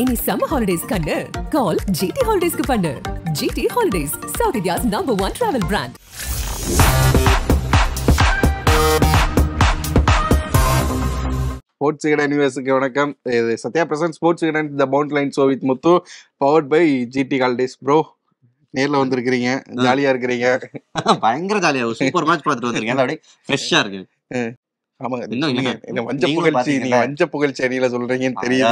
any summer holidays கண்ணு call GT ஹாலிடேஸ்க்கு பண்ணு GT holidays south India's number one travel brand sports கிடன் யூஎஸ்க்கு வணக்கம் இது சத்யா பிரசன் ஸ்போர்ட்ஸ் கிடன் the mount line show with Muthu powered by GD holidays bro நேர்ல வந்திருக்கிறீங்க ஜாலியா இருக்கிறீங்க பயங்கர ஜாலியா சூப்பர் மேட்ச் பார்த்துட்டு வந்திருக்கீங்க அப்படியே ஃப்ரெஷ்ஷா இருக்கு ஆமாங்க என்ன புகழ்ச்சி புகழ்ச்சி சொல்றீங்கன்னு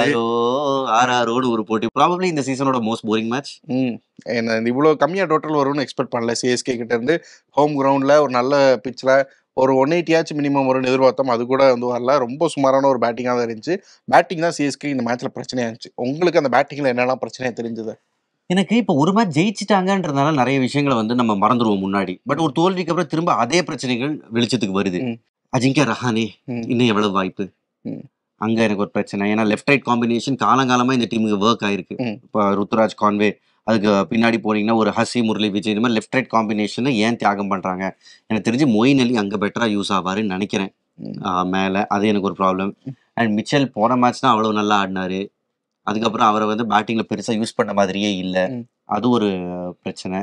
ஆர் ஒரு போட்டி ப்ராபப்ளி இந்த சீசனோட மோஸ்ட் போரிங் மேட்ச் இவ்வளோ கம்மியா டோட்டல் வரும்னு எக்ஸ்பெக்ட் பண்ணல சிஎஸ்கே கிட்ட இருந்து ஹோம் கிரவுண்டில் ஒரு நல்ல பிச்சில் ஒரு ஒன் எயிட்டியாச்சும் மினிமம் வரும்னு எதிர்பார்த்தோம் அது கூட வந்து வரல ரொம்ப சுமாரான ஒரு பேட்டிங்காக தான் இருந்துச்சு பேட்டிங் தான் சிஎஸ்கே இந்த மேட்ச்சில் பிரச்சனையாக இருந்துச்சு உங்களுக்கு அந்த பேட்டிங்கில் என்னெல்லாம் பிரச்சனையாக தெரிஞ்சது எனக்கு இப்போ ஒரு மேட்ச் ஜெயிச்சிட்டாங்கன்றதுனால நிறைய விஷயங்களை வந்து நம்ம மறந்துடுவோம் முன்னாடி பட் ஒரு தோல்விக்கு அப்புறம் திரும்ப அதே பிரச்சனைகள் வெளிச்சத்துக்கு வருது அஜிங்க ரஹானே இன்னும் எவ்வளவு வாய்ப்பு அங்க எனக்கு ஒரு பிரச்சனை ஏன்னா லெஃப்ட் ரைட் காம்பினேஷன் காலங்காலமா இந்த டீமுக்கு ஒர்க் ஆயிருக்கு இப்போ ருத்துராஜ் கான்வே அதுக்கு பின்னாடி போனீங்கன்னா ஒரு ஹசி முரளி விஜய் இந்த மாதிரி லெஃப்ட் ரைட் காம்பினேஷன் ஏன் தியாகம் பண்றாங்க எனக்கு தெரிஞ்சு மொயின் அலி அங்க பெட்டரா யூஸ் ஆவாருன்னு நினைக்கிறேன் மேல அது எனக்கு ஒரு ப்ராப்ளம் அண்ட் மிச்சல் போன மேட்ச் தான் அவ்வளோ நல்லா ஆடினாரு அதுக்கப்புறம் அவரை வந்து பேட்டிங்கில் பெருசாக யூஸ் பண்ண மாதிரியே இல்லை அது ஒரு பிரச்சனை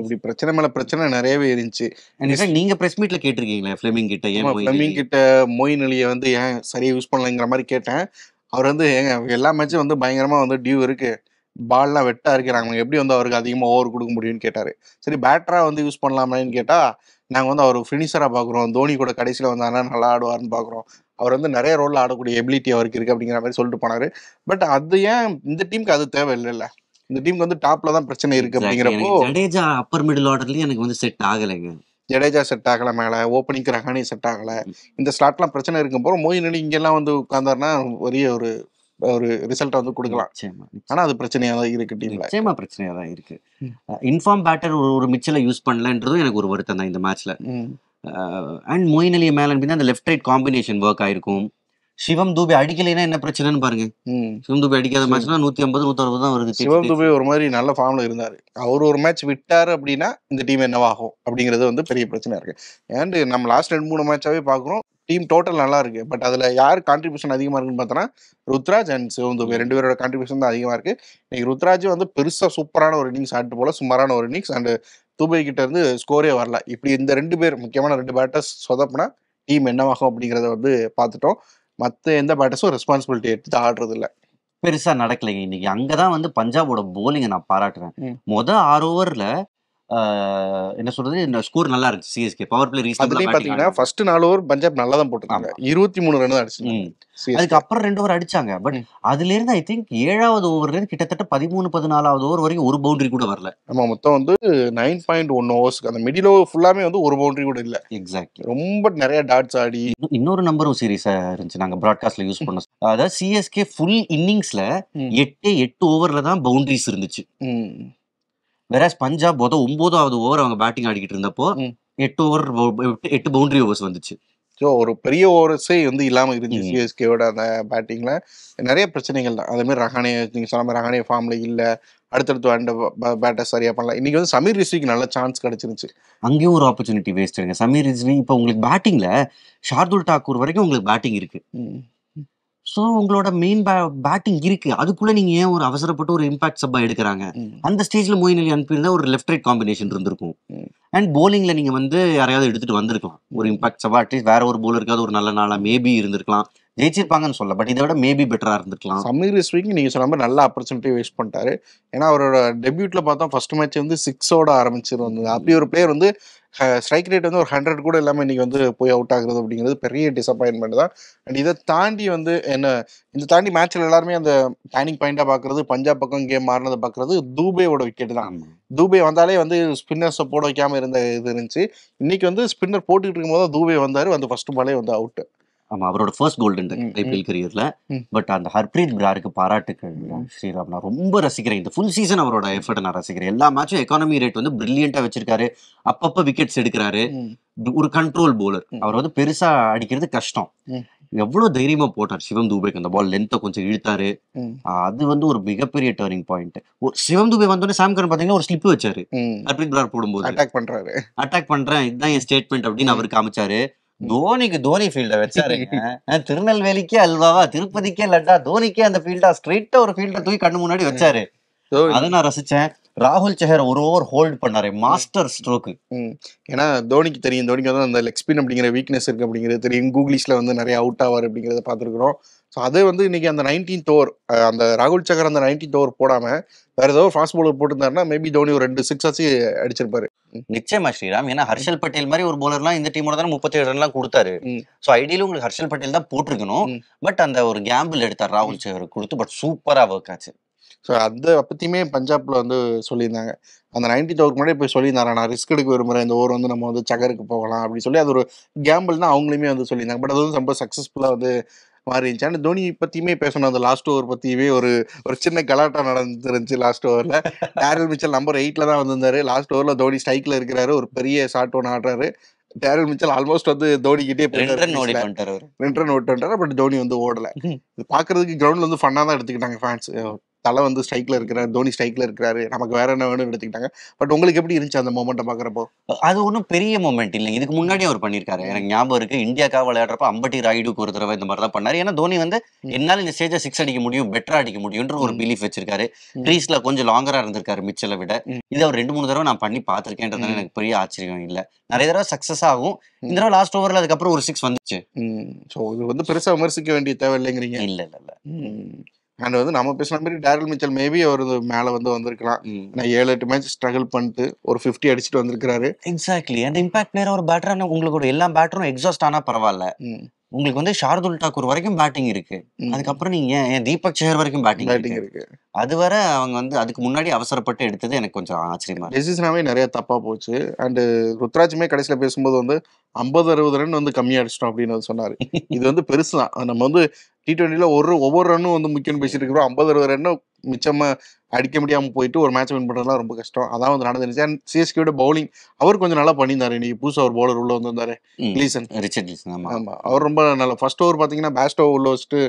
இப்படி பிரச்சனை மேல பிரச்சனை நிறையவே இருந்துச்சு நீங்க பிரஸ் மீட்ல கேட்டிருக்கீங்களா ஃபிளமிங் கிட்ட ஃபிளமிங் கிட்ட மொய் நிலையை வந்து ஏன் சரியா யூஸ் பண்ணலங்கிற மாதிரி கேட்டேன் அவர் வந்து எங்க எல்லா மேட்சும் வந்து பயங்கரமா வந்து டியூ இருக்கு பால்லாம் வெட்டா இருக்கிறாங்க எப்படி வந்து அவருக்கு அதிகமாக ஓவர் கொடுக்க முடியும்னு கேட்டாரு சரி பேட்டரா வந்து யூஸ் பண்ணலாமேன்னு கேட்டா நாங்கள் வந்து அவர் ஃபினிஷராக பார்க்குறோம் தோனி கூட கடைசியில வந்தாங்கன்னா நல்லா ஆடுவார்னு பாக்குறோம் அவர் வந்து நிறைய ரோல்ல ஆடக்கூடிய எபிலிட்டி அவருக்கு இருக்கு அப்படிங்கிற மாதிரி சொல்லிட்டு போனாரு பட் அது ஏன் இந்த டீமுக்கு அது தேவை இல்லை இந்த டீமுக்கு வந்து டாப்ல தான் பிரச்சனை இருக்கு அப்படிங்கிறப்போ ஜடேஜா அப்பர் மிடில் ஆர்டர்லயும் எனக்கு வந்து செட் ஆகலைங்க ஜடேஜா செட் ஆகல மேல ஓப்பனிங் ரஹானி செட் ஆகல இந்த எல்லாம் பிரச்சனை இருக்கும் போது மோயின் அலி இங்கெல்லாம் வந்து உட்கார்ந்தாருன்னா பெரிய ஒரு ஒரு ரிசல்ட்டை வந்து கொடுக்கலாம் ஆனா அது பிரச்சனையா தான் இருக்கு டீம்ல நிச்சயமா பிரச்சனையா தான் இருக்கு இன்ஃபார்ம் பேட்டர் ஒரு மிச்சல யூஸ் பண்ணலன்றதும் எனக்கு ஒரு வருத்தம் தான் இந்த மேட்ச்ல அண்ட் மோயின் அலி மேல அந்த லெஃப்ட் ரைட் காம்பினேஷன் ஒர்க் ஆயிருக்கும் சிவம் தூபி அடிக்கலைன்னா என்ன பிரச்சனைன்னு பாருங்க சிவம் தூபி அடிக்காத மேட்ச்னா நூத்தி ஐம்பது நூத்தி அறுபது தான் வருது சிவம் தூபி ஒரு மாதிரி நல்ல ஃபார்ம்ல இருந்தாரு அவர் ஒரு மேட்ச் விட்டாரு அப்படின்னா இந்த டீம் என்னவாகும் அப்படிங்கிறது வந்து பெரிய பிரச்சனை இருக்கு அண்ட் நம்ம லாஸ்ட் ரெண்டு மூணு மேட்சாவே பாக்குறோம் டீம் டோட்டல் நல்லா இருக்கு பட் அதுல யார் கான்ட்ரிபியூஷன் அதிகமா இருக்குன்னு பார்த்தோம்னா ருத்ராஜ் அண்ட் சிவம் தூபி ரெண்டு பேரோட கான்ட்ரிபியூஷன் தான் அதிகமா இருக்கு இன்னைக்கு ருத்ராஜ் வந்து பெருசா சூப்பரான ஒரு இன்னிங்ஸ் ஆட்டு போல சுமாரான ஒரு இன்னிங்ஸ் அண்ட் தூபை கிட்ட இருந்து ஸ்கோரே வரல இப்படி இந்த ரெண்டு பேர் முக்கியமான ரெண்டு பேட்டர்ஸ் சொதப்புனா டீம் என்னவாகும் அப்படிங்கிறத வந்து பார்த்துட்டோம் மற்ற எந்த பேட்டர்ஸும் ரெஸ்பான்சிபிலிட்டி எடுத்து ஆடுறது இல்லை பெருசா நடக்கலைங்க இன்னைக்கு அங்கதான் வந்து பஞ்சாபோட போலிங்கை நான் பாராட்டுறேன் மொதல் ஆறு ஓவர்ல என்ன சொல்றது இந்த ஸ்கோர் நல்லா இருந்துச்சு சிஎஸ்கே பவர் பிளே ரீசன் அதுலயே பாத்தீங்கன்னா ஃபர்ஸ்ட் நாலு ஓவர் பஞ்சாப் நல்லா தான் போட்டுருக்காங்க இருபத்தி மூணு ரன் தான் அடிச்சு அப்புறம் ரெண்டு ஓவர் அடிச்சாங்க பட் அதுல இருந்து ஐ திங்க் ஏழாவது ஓவர்ல இருந்து கிட்டத்தட்ட பதிமூணு பதினாலாவது ஓவர் வரைக்கும் ஒரு பவுண்டரி கூட வரல நம்ம மொத்தம் வந்து நைன் பாயிண்ட் ஒன் ஓவர்ஸ்க்கு அந்த மிடில் ஓவர் ஃபுல்லாமே வந்து ஒரு பவுண்டரி கூட இல்ல எக்ஸாக்ட் ரொம்ப நிறைய டாட்ஸ் ஆடி இன்னொரு நம்பரும் சீரிஸா இருந்துச்சு நாங்க ப்ராட்காஸ்ட்ல யூஸ் பண்ணோம் அதாவது சிஎஸ்கே ஃபுல் இன்னிங்ஸ்ல எட்டு எட்டு ஓவர்ல தான் பவுண்டரிஸ் இருந்துச்சு வேறாஸ் பஞ்சாப் மொதல் ஒன்பதாவது ஓவர் அவங்க பேட்டிங் ஆடிக்கிட்டு இருந்தப்போ எட்டு ஓவர் எட்டு பவுண்டரி ஓவர்ஸ் வந்துச்சு ஸோ ஒரு பெரிய ஓவர்ஸே வந்து இல்லாமல் இருந்துச்சு சிஎஸ்கேவோட அந்த பேட்டிங்கில் நிறைய பிரச்சனைகள் தான் அதேமாதிரி ரஹானே நீங்கள் சொன்ன மாதிரி ரஹானே ஃபார்மில் இல்லை அடுத்தடுத்து அந்த பேட்டர் சரியாக பண்ணலாம் இன்றைக்கி வந்து சமீர் ரிஸ்விக்கு நல்ல சான்ஸ் கிடச்சிருச்சு அங்கேயும் ஒரு ஆப்பர்ச்சுனிட்டி வேஸ்ட் சமீர் ரிஸ்வி இப்போ உங்களுக்கு பேட்டிங்கில் ஷார்துல் தாக்கூர் வரைக்கும் உங்களுக்கு பேட்டிங் இருக்குது ஸோ உங்களோட மெயின் பே பேட்டிங் இருக்கு அதுக்குள்ள நீங்க ஏன் ஒரு அவசரப்பட்டு ஒரு இம்பாக்ட் சப்பா எடுக்கிறாங்க அந்த ஸ்டேஜ்ல மோயின் அலி அனுப்பியிருந்தா ஒரு லெஃப்ட் ரைட் காம்பினேஷன் இருந்திருக்கும் அண்ட் போலிங்ல நீங்க வந்து யாரையாவது எடுத்துட்டு வந்திருக்கலாம் ஒரு இம்பாக்ட் சப்பா அட்லீஸ்ட் வேற ஒரு இருக்காது ஒரு நல்ல நாளா மேபி இருந்திருக்கலாம் ஜெயிச்சிருப்பாங்கன்னு சொல்ல பட் இதை விட மேபி பெட்டராக இருந்திருக்கலாம் சமீர் ஸ்விங் நீங்கள் சொல்ல மாதிரி நல்ல ஆப்பர்ச்சுனிட்டி வேஸ்ட் பண்ணிட்டாரு ஏன்னா அவரோட டெபியூட்ல பார்த்தா ஃபர்ஸ்ட் மேட்ச் வந்து சிக்ஸோட ஆரம்பிச்சிருந்தது அப்படி ஒரு பிளேயர் வந்து ஸ்ட்ரைக் ரேட் வந்து ஒரு ஹண்ட்ரட் கூட இல்லாமல் இன்றைக்கி வந்து போய் அவுட் ஆகுறது அப்படிங்கிறது பெரிய டிசப்பாயின்மெண்ட் தான் அண்ட் இதை தாண்டி வந்து என்ன இதை தாண்டி மேட்ச்சில் எல்லாருமே அந்த டேனிங் பாயிண்டாக பார்க்குறது பஞ்சாப் பக்கம் கேம் மாறினதை பார்க்குறது தூபேவோட விக்கெட் தான் தூபே வந்தாலே வந்து ஸ்பின்னர்ஸை போட வைக்காமல் இருந்த இது இருந்துச்சு இன்றைக்கி வந்து ஸ்பின்னர் போட்டுக்கிட்டு இருக்கும்போது தூபே வந்தார் வந்து ஃபஸ்ட்டு பாலே வந்து அவுட்டு ஆமா அவரோட ஃபர்ஸ்ட் இந்த ஐபிஎல் கரியர்ல பட் அந்த ஹர்பிரீத் பிராருக்கு பாராட்டுக்கள் ஸ்ரீராம் நான் ரொம்ப ரசிக்கிறேன் இந்த ஃபுல் சீசன் அவரோட எஃபர்ட் நான் ரசிக்கிறேன் எல்லா மேட்சும் எக்கானமி ரேட் வந்து பிரில்லியண்டா வச்சிருக்காரு அப்பப்ப விக்கெட்ஸ் எடுக்கிறாரு ஒரு கண்ட்ரோல் போலர் அவர் வந்து பெருசா அடிக்கிறது கஷ்டம் எவ்வளவு தைரியமா போட்டார் சிவம் தூபேக்கு அந்த பால் லென்த்தை கொஞ்சம் இழுத்தாரு அது வந்து ஒரு மிகப்பெரிய டேர்னிங் பாயிண்ட் சிவம் தூபே வந்தோடனே கரன் பாத்தீங்கன்னா ஒரு ஸ்லிப் வச்சாரு ஹர்பிரித் பிரார் போடும்போது அட்டாக் பண்றாரு அட்டாக் பண்றேன் இதுதான் என் ஸ்டேட்மெண்ட் அப்படின்னு அவர் காமிச்சாரு தோனிக்கு தோனி ஃபீல்ட வச்சாருங்க திருநெல்வேலிக்கே அல்வாவா திருப்பதிக்கே லட்டா தோனிக்கே அந்த ஃபீல்டா ஸ்ட்ரெயிட்டா ஒரு ஃபீல்ட தூக்கி கண்ணு முன்னாடி வச்சாரு அதை நான் ரசிச்சேன் ராகுல் சஹர் ஒரு ஓவர் ஹோல்ட் பண்ணாரு மாஸ்டர் ஸ்ட்ரோக்கு ஏன்னா தோனிக்கு தெரியும் தோனிக்கு வந்து அந்த லெக்ஸ்பின் அப்படிங்கிற வீக்னஸ் இருக்கு அப்படிங்கிறது தெரியும் கூகுளிஸ்ல வந்து நிறைய அவுட் ஆவார் அப்படிங்கிறத பாத்துருக்கிறோம் ஸோ அதே வந்து இன்னைக்கு அந்த நைன்டீன்த் ஓவர் அந்த ராகுல் சக்கர் அந்த நைன்டீன்த் ஓவர் போடாமல் வேறு ஏதோ ஃபாஸ்ட் போலர் போட்டிருந்தாருன்னா மேபி தோனி ஒரு ரெண்டு சிக்ஸ் ஆச்சு அடிச்சிருப்பாரு நிச்சயமா ஸ்ரீராம் ஏன்னா ஹர்ஷல் பட்டேல் மாதிரி ஒரு போலர்லாம் இந்த டீமோட தான் முப்பத்தேழு ரன்லாம் கொடுத்தாரு ஸோ ஐடியில் உங்களுக்கு ஹர்ஷல் பட்டேல் தான் போட்டிருக்கணும் பட் அந்த ஒரு கேம்பிள் எடுத்தார் ராகுல் சக்கர் கொடுத்து பட் சூப்பராக ஒர்க் ஆச்சு ஸோ அந்த பற்றியுமே பஞ்சாப்ல வந்து சொல்லியிருந்தாங்க அந்த நைன்டி ஓவருக்கு முன்னாடி போய் சொல்லியிருந்தாங்க நான் ரிஸ்க் எடுக்க விரும்புகிறேன் இந்த ஓவர் வந்து நம்ம வந்து சகருக்கு போகலாம் அப்படின்னு சொல்லி அது ஒரு கேம்பிள் தான் அவங்களுமே வந்து சொல்லியிருந்தாங்க பட் அது வந்து ரொம்ப சக்ஸஸ்ஃபுல்லாக வந்து மாறி இருந்துச்சு ஆனால் தோனி பற்றியுமே பேசணும் அந்த லாஸ்ட் ஓவர் பற்றியுமே ஒரு ஒரு சின்ன கலாட்டா நடந்துருந்துச்சு லாஸ்ட் ஓவரில் டேரல் மிச்சல் நம்பர் எயிட்டில் தான் வந்திருந்தாரு லாஸ்ட் ஓவரில் தோனி ஸ்ட்ரைக்கில் இருக்கிறாரு ஒரு பெரிய ஷாட் ஒன்று ஆடுறாரு டேரல் மிச்சல் ஆல்மோஸ்ட் வந்து தோனிக்கிட்டே போயிட்டாரு ரெண்டு ரன் ஓட்டு பட் தோனி வந்து ஓடல இது பாக்குறதுக்கு கிரவுண்ட்ல வந்து ஃபன்னா தான் எடுத்துக்கிட்டாங்க ஃபேன்ஸ் தலை வந்து ஸ்ட்ரைக்ல இருக்கிறார் தோனி ஸ்ட்ரைக்ல இருக்கிறாரு நமக்கு வேற என்ன வேணும் எடுத்துக்கிட்டாங்க பட் உங்களுக்கு எப்படி இருந்துச்சு அந்த மூமெண்ட்டை பாக்குறப்போ அது ஒன்றும் பெரிய மூமெண்ட் இல்லை இதுக்கு முன்னாடி அவர் பண்ணியிருக்காரு எனக்கு ஞாபகம் இருக்கு இந்தியாக்காக விளையாடுறப்ப அம்பட்டி ராய்டுக்கு ஒரு தடவை இந்த மாதிரி தான் பண்ணாரு ஏன்னா தோனி வந்து என்னால இந்த ஸ்டேஜை சிக்ஸ் அடிக்க முடியும் பெட்டரா அடிக்க முடியும்ன்ற ஒரு பிலீஃப் வச்சிருக்காரு ட்ரீஸில் கொஞ்சம் லாங்கரா இருந்திருக்காரு மிச்சலை விட இது அவர் ரெண்டு மூணு தடவை நான் பண்ணி பார்த்துருக்கேன்றதுனால எனக்கு பெரிய ஆச்சரியம் இல்லை நிறைய தடவை சக்சஸ் ஆகும் இந்த தடவை லாஸ்ட் ஓவர்ல அதுக்கப்புறம் ஒரு சிக்ஸ் வந்துச்சு ஸோ இது வந்து பெருசாக விமர்சிக்க வேண்டிய தேவை இல்லைங்கிறீங்க இல்லை இல்லை இல்லை அண்ட் வந்து நம்ம பேசின மாதிரி டேரல் மிச்சல் மேபி அவர் மேல வந்து வந்திருக்கலாம் நான் ஏழு எட்டு மேட்ச் ஸ்ட்ரகிள் பண்ணிட்டு ஒரு ஃபிஃப்டி அடிச்சுட்டு வந்திருக்காரு எக்ஸாக்ட்லி அந்த இம்பாக்ட் பிளேயர் ஒரு பேட்டர் உங்களுக்கு எல்லா பேட்டரும் எக்ஸாஸ்ட் ஆனா பரவாயில்ல உங்களுக்கு வந்து ஷார்துல் டாக்கூர் வரைக்கும் பேட்டிங் இருக்கு அதுக்கப்புறம் நீங்க ஏன் தீபக் சேர் வரைக்கும் பேட்டிங் பேட்டிங் இருக்கு அது வர அவங்க வந்து அதுக்கு முன்னாடி அவசரப்பட்டு எடுத்தது எனக்கு கொஞ்சம் ஆச்சரியமா டெசிஷனாவே நிறைய தப்பா போச்சு அண்ட் ருத்ராஜுமே கடைசியில பேசும்போது வந்து ஐம்பது அறுபது ரன் வந்து கம்மியாக அடிச்சிட்டோம் அப்படின்னு சொன்னாரு இது வந்து பெருசு தான் நம்ம வந்து டி ட்வெண்ட்டியில் ஒரு ஒவ்வொரு ரன்னும் வந்து முக்கியம் பேசிட்டு இருக்கிறோம் ஐம்பது அறுபது ரன்னும் மிச்சமாக அடிக்க முடியாமல் போயிட்டு ஒரு மேட்ச் வின் பண்ணுறதுலாம் ரொம்ப கஷ்டம் அதான் வந்து நடந்துருச்சு அண்ட் சிஎஸ்கேட பவுலிங் அவர் கொஞ்சம் நல்லா பண்ணியிருந்தாரு இன்னைக்கு புதுசாக ஒரு பவுலர் உள்ளே வந்திருந்தாரு லீசன் ரிச்சர்ட் லீசன் ஆமாம் அவர் ரொம்ப நல்லா ஃபர்ஸ்ட் ஓவர் பார்த்தீங்கன்னா பேஸ்ட் ஓவர் உள்ள வச்சுட்டு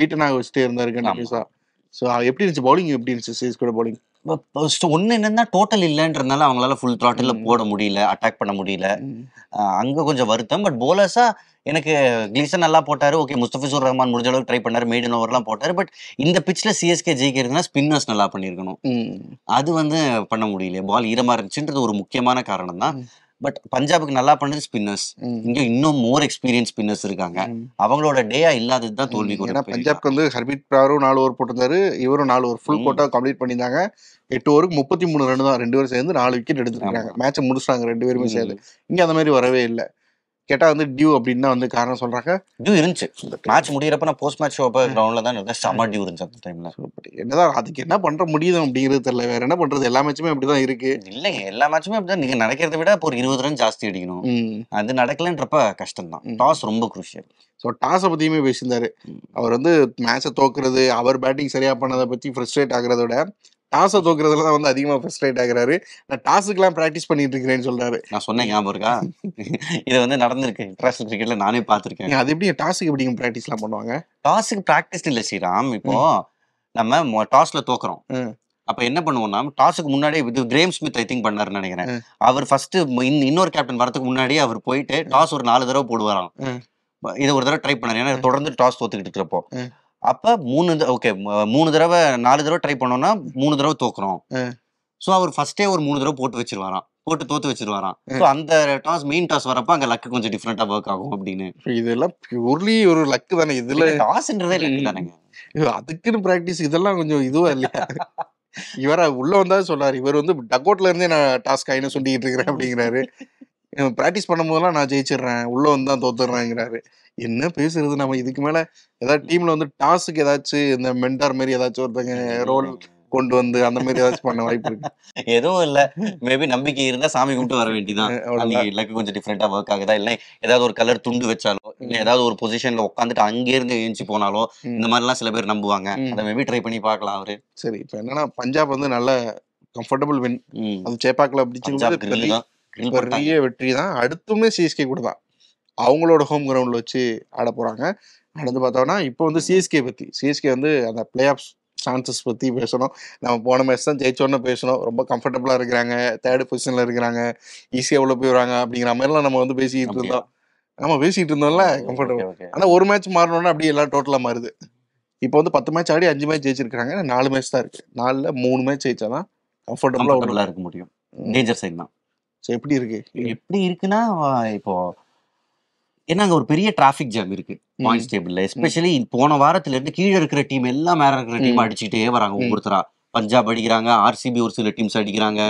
பீட்டன் ஆக வச்சுட்டே இருந்தாரு கண்டிப்பாக ஸோ எப்படி இருந்துச்சு பவுலிங் எப்படி இருந்துச்சு சிஎஸ்கேட பவுலிங் ஒன்று என்னன்னா டோட்டல் இல்லைன்றதுனால அவங்களால ஃபுல் த்ராட்டில் போட முடியல அட்டாக் பண்ண முடியல அங்கே கொஞ்சம் வருத்தம் பட் போலர்ஸா எனக்கு கிளீசன் நல்லா போட்டார் ஓகே முஸ்தபிசூர் ரஹ்மான் முடிஞ்ச அளவுக்கு ட்ரை பண்ணார் மெய்டன் ஓவர்லாம் போட்டார் பட் இந்த பிச்சில் சிஎஸ்கே ஜெயிக்கிறதுனா ஸ்பின்னர்ஸ் நல்லா பண்ணியிருக்கணும் அது வந்து பண்ண முடியல பால் ஈரமாக இருந்துச்சுன்றது ஒரு முக்கியமான காரணம் தான் பட் பஞ்சாபுக்கு நல்லா பண்ணது ஸ்பின்னர்ஸ் இங்க இன்னும் மோர் எக்ஸ்பீரியன்ஸ் ஸ்பின்னர்ஸ் இருக்காங்க அவங்களோட டேயா இல்லாதது தான் தோல்வி பஞ்சாப்க்கு வந்து ஹர்பீத் பிராரும் நாலு ஓவர் போட்டிருந்தாரு இவரும் நாலு ஓவர் ஃபுல் கோட்டா கம்ப்ளீட் பண்ணியிருந்தாங்க எட்டு ஓருக்கு முப்பத்தி மூணு ரன் தான் ரெண்டு பேரும் சேர்ந்து நாலு விக்கெட் எடுத்துருக்காங்க மேட்சை முடிச்சிட்டாங்க ரெண்டு பேருமே சேர்ந்து இங்க அந்த மாதிரி வரவே இல்லை கேட்டால் வந்து டியூ அப்படின்னு வந்து காரணம் சொல்கிறாங்க டியூ இருந்துச்சு மேட்ச் முடியிறப்ப நான் போஸ்ட் மேட்ச் ஷோப்போ கிரௌண்டில் தான் இருந்தேன் செம்ம டியூ இருந்துச்சு அந்த டைமில் என்னதான் அதுக்கு என்ன பண்ணுற முடியுது அப்படிங்கிறது தெரியல வேற என்ன பண்ணுறது எல்லா மேட்சுமே அப்படி தான் இருக்குது இல்லைங்க எல்லா மேட்சுமே அப்படி தான் நீங்கள் நினைக்கிறத விட ஒரு இருபது ரன் ஜாஸ்தி அடிக்கணும் அது நடக்கலன்றப்ப கஷ்டம் தான் டாஸ் ரொம்ப குருஷியல் ஸோ டாஸை பற்றியுமே பேசியிருந்தாரு அவர் வந்து மேட்சை தோக்குறது அவர் பேட்டிங் சரியாக பண்ணதை பற்றி ஃப்ரஸ்ட்ரேட் ஆகிறத விட டாஸை தோக்குறதுல தான் வந்து அதிகமாக ஃபர்ஸ்ட்ரேட் ஆகிறாரு நான் டாஸுக்கெல்லாம் ப்ராக்டிஸ் பண்ணிட்டு இருக்கிறேன்னு சொல்றாரு நான் சொன்னேன் ஞாபகம் இருக்கா இது வந்து நடந்திருக்கு இன்டர்நேஷனல் கிரிக்கெட்ல நானே பார்த்துருக்கேன் அது எப்படி டாஸுக்கு ப்ராக்டிஸ் ப்ராக்டிஸ்லாம் பண்ணுவாங்க டாஸுக்கு ப்ராக்டிஸ் இல்லை ஸ்ரீராம் இப்போ நம்ம டாஸ்ல தோக்குறோம் அப்ப என்ன பண்ணுவோம்னா டாஸுக்கு முன்னாடியே இது கிரேம் ஸ்மித் ஐ திங்க் பண்ணாருன்னு நினைக்கிறேன் அவர் ஃபர்ஸ்ட் இன்னொரு கேப்டன் வரதுக்கு முன்னாடியே அவர் போயிட்டு டாஸ் ஒரு நாலு தடவை போடுவாராம் இதை ஒரு தடவை ட்ரை பண்ணாரு ஏன்னா தொடர்ந்து டாஸ் தோத்துக்கிட்டு இருக்கிறப்போ அப்போ மூணு ஓகே மூணு தடவை நாலு தடவை ட்ரை பண்ணோம்னா மூணு தடவை தோக்குறோம் ஸோ அவர் ஃபர்ஸ்டே ஒரு மூணு தடவை போட்டு வச்சிருவாராம் போட்டு தோத்து வச்சிருவாராம் ஸோ அந்த டாஸ் மெயின் டாஸ் வரப்ப அங்க லக்கு கொஞ்சம் டிஃப்ரெண்ட்டாக ஒர்க் ஆகும் அப்படின்னு இதெல்லாம் பியூர்லி ஒரு லக்கு தானே இதுல டாஸ்ன்றதே லக்கு தானேங்க அதுக்குன்னு ப்ராக்டிஸ் இதெல்லாம் கொஞ்சம் இதுவாக இல்லையா இவர் உள்ள வந்தா சொன்னாரு இவர் வந்து டக்கோட்ல இருந்தே நான் டாஸ்க் ஆயினு சொல்லிக்கிட்டு இருக்கிறேன் அப்படிங்கிறாரு ப்ராக்டிஸ் பண்ணும்போதெல்லாம் நான் ஜெயிச்சிடுறேன் உள்ள வந்து தான் தோத்துடுறேங்கிறாரு என்ன பேசுறது நம்ம இதுக்கு மேல ஏதாவது டீம்ல வந்து டாஸுக்கு ஏதாச்சும் இந்த மென்டார் மாரி ஏதாச்சும் ஒருத்தங்க ரோல் கொண்டு வந்து அந்த மாதிரி ஏதாச்சும் பண்ண வாய்ப்பு இருக்கு எதுவும் இல்ல மேபி நம்பிக்கை இருந்தா சாமி கும்பிட்டு வர வேண்டியதான் அன்னைக்கு கொஞ்சம் டிஃப்ரெண்டா ஒர்க் ஆகுதா இல்ல ஏதாவது ஒரு கலர் துண்டு வச்சாலோ இல்ல ஏதாவது ஒரு பொசிஷன்ல உட்காந்துட்டு அங்கே இருந்து ஏஞ்சி போனாலோ இந்த மாதிரி எல்லாம் சில பேர் நம்புவாங்க அதை மேபி ட்ரை பண்ணி பார்க்கலாம் அவரு சரி இப்ப என்னன்னா பஞ்சாப் வந்து நல்ல கம்ஃபர்டபுள் வின் அது சேப்பாக்கல அப்படி பெரிய வெற்றி தான் அடுத்துமே சிஎஸ்கே கூட தான் அவங்களோட ஹோம் கிரவுண்டில் வச்சு ஆட போகிறாங்க நடந்து பார்த்தோம்னா இப்போ வந்து சிஎஸ்கே பற்றி சிஎஸ்கே வந்து அந்த பிளே ஆஃப் சான்சஸ் பற்றி பேசணும் நம்ம போன மேட்ச் தான் ஜெயிச்சோன்னு பேசணும் ரொம்ப கம்ஃபர்டபுளாக இருக்கிறாங்க தேர்டு பொசிஷனில் இருக்கிறாங்க ஈஸியாக உள்ள போயிடுறாங்க அப்படிங்கிற மாதிரிலாம் நம்ம வந்து பேசிக்கிட்டு இருந்தோம் நம்ம பேசிக்கிட்டு இருந்தோம்ல கம்ஃபர்டபுள் ஆனால் ஒரு மேட்ச் மாறணும்னா அப்படியே எல்லாம் டோட்டலாக மாறுது இப்போ வந்து பத்து மேட்ச் ஆடி அஞ்சு மேட்ச் ஜெயிச்சிருக்காங்க நாலு மேட்ச் தான் இருக்குது நாலில் மூணு மேட்ச் ஜெயிச்சா தான் கம்ஃபர்டபுளாக இருக்க முடியும் டேஞ்சர் சைட் தான் ஸோ எப்படி இருக்கு எப்படி இருக்குன்னா இப்போ ஏன்னா அங்கே ஒரு பெரிய டிராஃபிக் ஜாம் இருக்கு பாயிண்ட்ஸ் டேபிள்ல எஸ்பெஷலி போன வாரத்துல இருந்து கீழே இருக்கிற டீம் எல்லாம் மேல இருக்கிற டீம் அடிச்சுட்டே வராங்க ஒவ்வொருத்தரா பஞ்சாப் அடிக்கிறாங்க ஆர்சிபி ஒரு சில டீம்ஸ் அடிக்கிறாங்க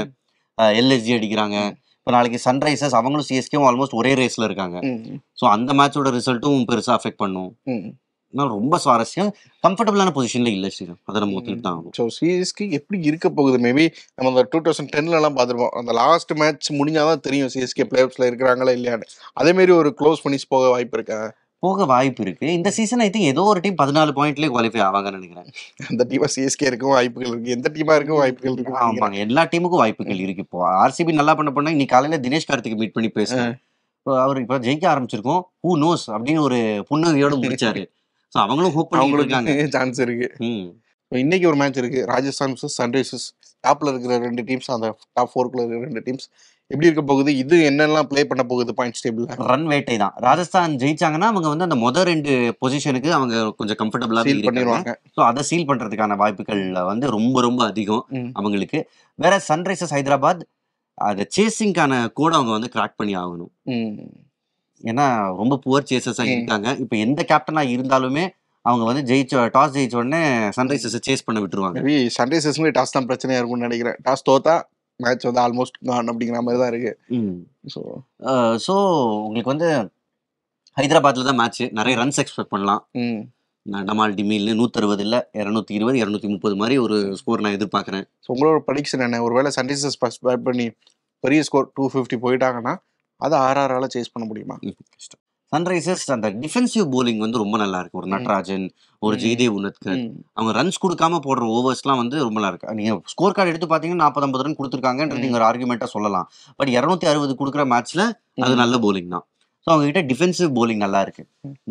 எல்எஸ்ஜி அடிக்கிறாங்க இப்போ நாளைக்கு சன்ரைசர்ஸ் அவங்களும் சிஎஸ்கேவும் ஆல்மோஸ்ட் ஒரே ரேஸ்ல இருக்காங்க ஸோ அந்த மேட்சோட ரிசல்ட்டும் பெருசாக அஃபெக்ட் பண்ணும் அதனால ரொம்ப சுவாரஸ்யம் கம்ஃபர்டபுளான பொசிஷன்ல இல்லை ஸ்ரீராம் அதை நம்ம ஒத்துக்கிட்டு தான் ஸோ சிஎஸ்கே எப்படி இருக்க போகுது மேபி நம்ம அந்த டூ தௌசண்ட் டென்லலாம் பார்த்துருப்போம் அந்த லாஸ்ட் மேட்ச் முடிஞ்சாதான் தெரியும் சிஎஸ்கே பிளேயர்ஸ்ல இருக்கிறாங்களா இல்லையான்னு அதே மாதிரி ஒரு க்ளோஸ் பண்ணி போக வாய்ப்பு இருக்கா போக வாய்ப்பு இருக்கு இந்த சீசன் ஐ திங்க் ஏதோ ஒரு டீம் பதினாலு பாயிண்ட்லயே குவாலிஃபை ஆவாங்கன்னு நினைக்கிறேன் அந்த டீமா சிஎஸ்கே இருக்கும் வாய்ப்புகள் இருக்கு எந்த டீமா இருக்கும் வாய்ப்புகள் இருக்கு ஆமாங்க எல்லா டீமுக்கும் வாய்ப்புகள் இருக்கு இப்போ ஆர்சிபி நல்லா பண்ண பண்ணா இன்னைக்கு காலையில தினேஷ் கார்த்திக் மீட் பண்ணி பேசுறேன் அவர் இப்போ ஜெயிக்க ஆரம்பிச்சிருக்கோம் ஹூ நோஸ் அப்படின்னு ஒரு புன்னகையோடு முடிச்சாரு ஸோ அவங்களும் ஹோப் பண்ணிட்டு சான்ஸ் இருக்கு இன்னைக்கு ஒரு மேட்ச் இருக்கு ராஜஸ்தான் விசஸ் சன்ரைசர்ஸ் டாப்ல இருக்கிற ரெண்டு டீம்ஸ் அந்த டாப் ஃபோர்க்குள்ள இருக்கிற ரெண்டு டீம்ஸ் எப்படி இருக்க போகுது இது என்னெல்லாம் ப்ளே பண்ண போகுது பாயிண்ட்ஸ் டேபிள் ரன் வேட்டை தான் ராஜஸ்தான் ஜெயிச்சாங்கன்னா அவங்க வந்து அந்த முதல் ரெண்டு பொசிஷனுக்கு அவங்க கொஞ்சம் கம்ஃபர்டபுளா சீல் பண்ணிடுவாங்க ஸோ அதை சீல் பண்றதுக்கான வாய்ப்புகள் வந்து ரொம்ப ரொம்ப அதிகம் அவங்களுக்கு வேற சன்ரைசர்ஸ் ஹைதராபாத் அதை சேசிங்கான கோடை அவங்க வந்து கிராக் பண்ணி ஆகணும் ஏன்னா ரொம்ப புவர் சேசஸாக இருக்காங்க இப்போ எந்த கேப்டனாக இருந்தாலுமே அவங்க வந்து ஜெயிச்ச டாஸ் ஜெயிச்ச உடனே சன்ரைசர்ஸை சேஸ் பண்ண விட்டுருவாங்க சன்ரைசர்ஸுமே டாஸ் தான் பிரச்சனையாக இருக்கும்னு நினைக்கிறேன் டாஸ் தோத்தா மேட்ச் வந்து ஆல்மோஸ்ட் நான் அப்படிங்கிற மாதிரி தான் இருக்கு ஸோ ஸோ உங்களுக்கு வந்து ஹைதராபாத்தில் தான் மேட்ச் நிறைய ரன்ஸ் எக்ஸ்பெக்ட் பண்ணலாம் டமால் டிமில்னு நூற்றறுபது இல்லை இரநூத்தி இருபது இரநூத்தி முப்பது மாதிரி ஒரு ஸ்கோர் நான் எதிர்பார்க்குறேன் ஸோ உங்களோட ப்ரடிக்ஷன் என்ன ஒருவேளை சன்ரைசர்ஸ் ஃபஸ்ட் பேட் பண்ணி பெரிய ஸ்கோர் டூ ஃபிஃப்டி போயிட்டாங்கன்னா அதை ஆர்ஆரால சேஸ் பண்ண முடியுமா கஷ்டம் சன்ரைசர்ஸ் அந்த டிஃபென்சிவ் போலிங் வந்து ரொம்ப நல்லா இருக்கு ஒரு நட்ராஜன் ஒரு ஜெய்தேவ் உனத்கர் அவங்க ரன்ஸ் கொடுக்காம போடுற ஓவர்ஸ்லாம் வந்து ரொம்ப நல்லா இருக்கு நீங்க ஸ்கோர் கார்டு எடுத்து பாத்தீங்கன்னா நாற்பது ரன் கொடுத்துருக்காங்கன்றது நீங்க ஒரு ஆர்குமெண்ட்டா சொல்லலாம் பட் இரநூத்தி அறுபது கொடுக்குற மேட்ச்ல அது நல்ல போலிங் தான் ஸோ அவங்க கிட்ட டிஃபென்சிவ் போலிங் நல்லா இருக்கு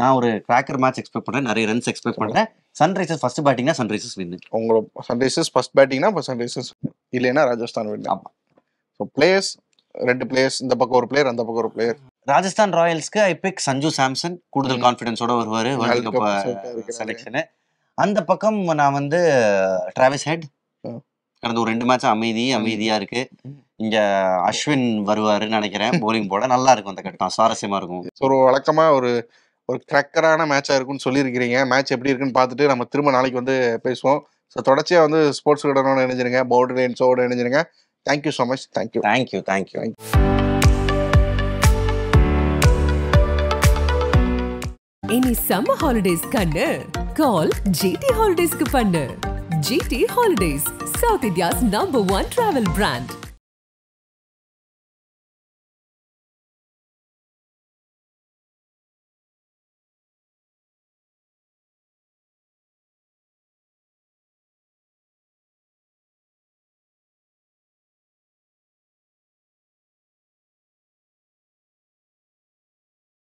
நான் ஒரு கிராக்கர் மேட்ச் எக்ஸ்பெக்ட் பண்றேன் நிறைய ரன்ஸ் எக்ஸ்பெக்ட் பண்றேன் சன்ரைசர்ஸ் ஃபர்ஸ்ட் பேட்டிங்னா சன்ரைசர்ஸ் வின்னு உங்களோட சன்ரைசர்ஸ் ஃபர்ஸ்ட் பேட்டிங்னா சன்ரைசர்ஸ் இல்லைன்னா ராஜஸ்தான் வின் ஆமா ஸோ பிளேயர்ஸ் ரெண்டு பிளேயர்ஸ் இந்த பக்கம் ஒரு பிளேயர் அந்த பக்கம் ஒரு பிளேயர் ராஜஸ்தான் ராயல்ஸ்க்கு ஐ பிக் சஞ்சு சாம்சன் கூடுதல் கான்ஃபிடன்ஸோட வருவார் செலெக்ஷனு அந்த பக்கம் நான் வந்து டிராவிஸ் ஹெட் கடந்த ஒரு ரெண்டு மேட்ச் அமைதி அமைதியாக இருக்கு இங்க அஸ்வின் வருவாருன்னு நினைக்கிறேன் போலிங் போட நல்லா இருக்கும் அந்த கட்டம் சுவாரஸ்யமா இருக்கும் ஸோ ஒரு வழக்கமா ஒரு ஒரு கிரக்கரான மேட்சாக இருக்குன்னு சொல்லியிருக்கிறீங்க மேட்ச் எப்படி இருக்குன்னு பார்த்துட்டு நம்ம திரும்ப நாளைக்கு வந்து பேசுவோம் ஸோ தொடர்ச்சியாக வந்து ஸ்போர்ட்ஸ் கடனோட இணைஞ்சிருங்க பவுண்டரி லைன்ஸோடு இணைஞ்சிருங்க thank you so much thank you thank you thank you இனி சம்ம ஹாலிடேஸ் கண்ணு கால் ஜிடி ஹாலிடேஸ்க்கு பண்ணு GT holidays south India's number one travel brand